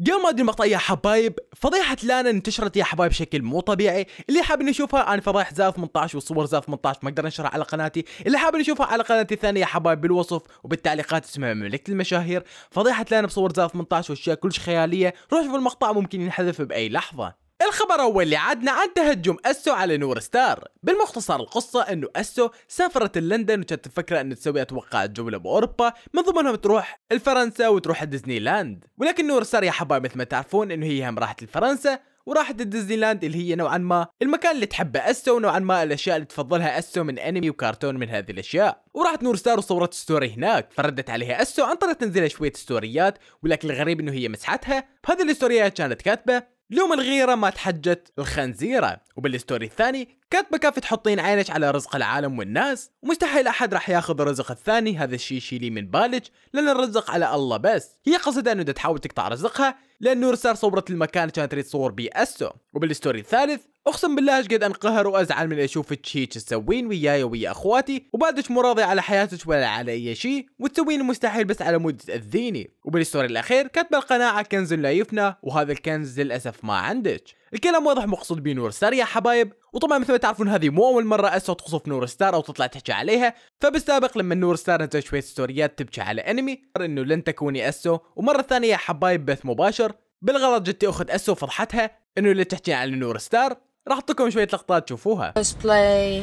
قبل ما المقطع يا حبايب فضيحة لانا انتشرت يا حبايب بشكل مو طبيعي اللي حاب نشوفها عن فضائح زاف 18 وصور زاف 18 ما اقدر انشرها على قناتي اللي حاب نشوفها على قناتي الثانية يا حبايب بالوصف وبالتعليقات اسمها مملكة المشاهير فضيحة لانا بصور زاف 18 واشياء كلش خيالية روح شوف المقطع ممكن ينحذف باي لحظة الخبر اول اللي عادنا عن تهجم اسو على نور ستار بالمختصر القصه انه اسو سافرت لندن وكانت الفكره انه تسوي اتوقع جوله باوروبا من ضمنهم تروح لفرنسا وتروح ديزني لاند ولكن نور ستار يا حبايب مثل ما تعرفون انه هي هم راحت لفرنسا وراحت ديزني لاند اللي هي نوعا ما المكان اللي تحبه اسو ونوعا ما الاشياء اللي تفضلها اسو من انمي وكرتون من هذه الاشياء وراحت نور ستار وصورت ستوري هناك فردت عليها اسو عن طريق تنزيلها شويه ستوريات ولكن الغريب انه هي مسحتها بهذه الستوريات كانت كاتبه لوم الغيرة ما تحجت الخنزيرة وبالستوري الثاني كاتبة كافي تحطين عينك على رزق العالم والناس ومستحيل أحد راح ياخذ الرزق الثاني هذا الشي شيلي من بالك لأن الرزق على الله بس هي قصدها أنه تحاول تقطع رزقها لأن نور صار صورة المكان كانت تريد تصور بيه أسو وبالستوري الثالث اقسم بالله ايش قد انقهر وازعل من اشوفك هيك تسوين وياي ويا اخواتي وبعدك مو راضي على حياتك ولا على اي شيء وتسوين المستحيل بس على مود تاذيني وبالستوري الاخير كاتبه القناعه كنز لا يفنى وهذا الكنز للاسف ما عندك الكلام واضح مقصود بيه نور ستار يا حبايب وطبعا مثل ما تعرفون هذه مو اول مره اسو تقصف نور ستار او تطلع تحكي عليها فبالسابق لما نور ستار نزل شويه ستوريات تبكي على انمي انه لن تكوني اسو ومره ثانيه يا حبايب بث مباشر بالغلط جتي اخت اسو فضحتها انه اللي تحكي عن نور ستار راح اعطيكم شويه لقطات تشوفوها cosplay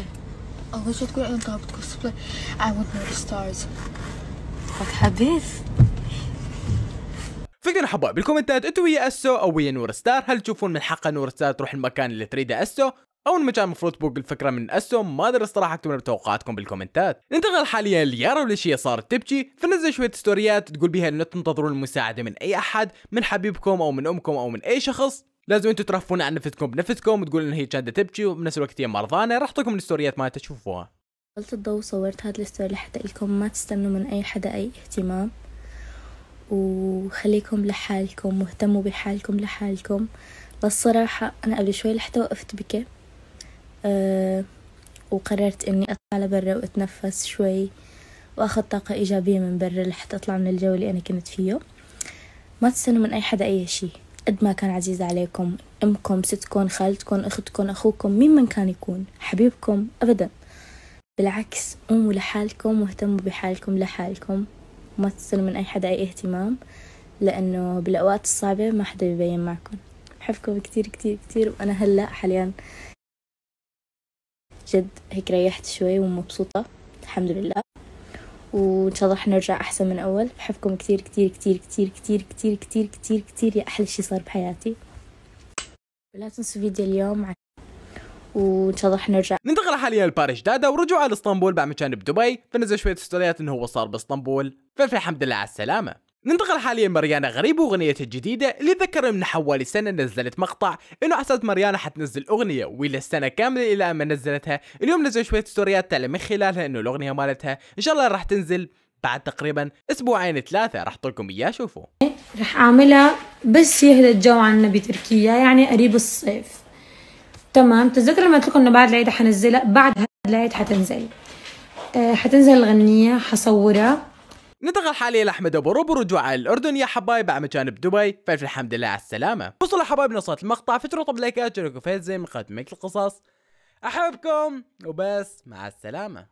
I تقول انا طلبت فكرة حبايب بالكومنتات انتوا ويا اسو او ويا نور ستار هل تشوفون من حق نور ستار تروح المكان اللي تريده اسو او المكان المفروض تبوق الفكره من اسو ما ادري الصراحه اكتبوا لنا توقعاتكم بالكومنتات ننتقل حاليا ليارا وليش هي صارت تبكي فنزل شويه ستوريات تقول بيها انه تنتظرون المساعده من اي احد من حبيبكم او من امكم او من اي شخص لازم انتم ترفون عن نفسكم بنفسكم وتقول ان هي كانت تبكي وبنفس الوقت هي مرضانه راح اعطيكم الستوريات ما تشوفوها قلت الضوء وصورت هاد الستوري لحتى لكم ما تستنوا من اي حدا اي اهتمام وخليكم لحالكم واهتموا بحالكم لحالكم للصراحة أنا قبل شوي لحتى وقفت بكي أه وقررت إني أطلع لبرا وأتنفس شوي وأخذ طاقة إيجابية من برا لحتى أطلع من الجو اللي أنا كنت فيه ما تستنوا من أي حدا أي شي قد ما كان عزيز عليكم أمكم ستكم خالتكم أختكم أخوكم مين من كان يكون حبيبكم أبدا بالعكس قوموا لحالكم واهتموا بحالكم لحالكم ما تستنوا من أي حدا أي اهتمام لأنه بالأوقات الصعبة ما حدا بيبين معكم بحبكم كتير كتير كتير وأنا هلأ حاليا جد هيك ريحت شوي ومبسوطة الحمد لله وإن شاء الله راح نرجع أحسن من أول بحبكم كثير كثير كثير كثير كثير كثير كثير كثير كثير يا أحلى شيء صار بحياتي ولا تنسوا فيديو اليوم عن وان شاء الله نرجع ننتقل حاليا لباريس دادا ورجوع على اسطنبول بعد ما كان بدبي فنزل شوية ستوريات انه هو صار باسطنبول ففي الحمد لله على السلامة ننتقل حاليا مريانا غريب واغنيتها الجديدة اللي ذكر من حوالي سنة نزلت مقطع انه اساس مريانا حتنزل اغنية ولا السنة كاملة الى ما نزلتها اليوم نزل شوية ستوريات تعلم من خلالها انه الاغنية مالتها ان شاء الله راح تنزل بعد تقريبا اسبوعين ثلاثة راح اعطيكم اياه شوفوا راح اعملها بس يهدى الجو عنا بتركيا يعني قريب الصيف تمام تذكر لما قلت لكم انه بعد العيد حنزلها بعد العيد حتنزل أه حتنزل الغنية حصورها ننتقل حاليا لاحمد ابو روب ورجوع الاردن يا حبايب على مكان دبي فالف الحمد لله على السلامه وصلوا حبايب نص المقطع فكروا طب لايكات شاركوا فيزي مقدمك القصص احبكم وبس مع السلامه